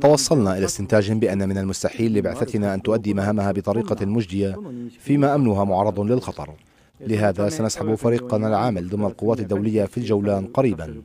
توصلنا إلى استنتاج بأن من المستحيل لبعثتنا أن تؤدي مهامها بطريقة مجدية فيما أمنها معرض للخطر لهذا سنسحب فريقنا العامل ضمن القوات الدولية في الجولان قريبا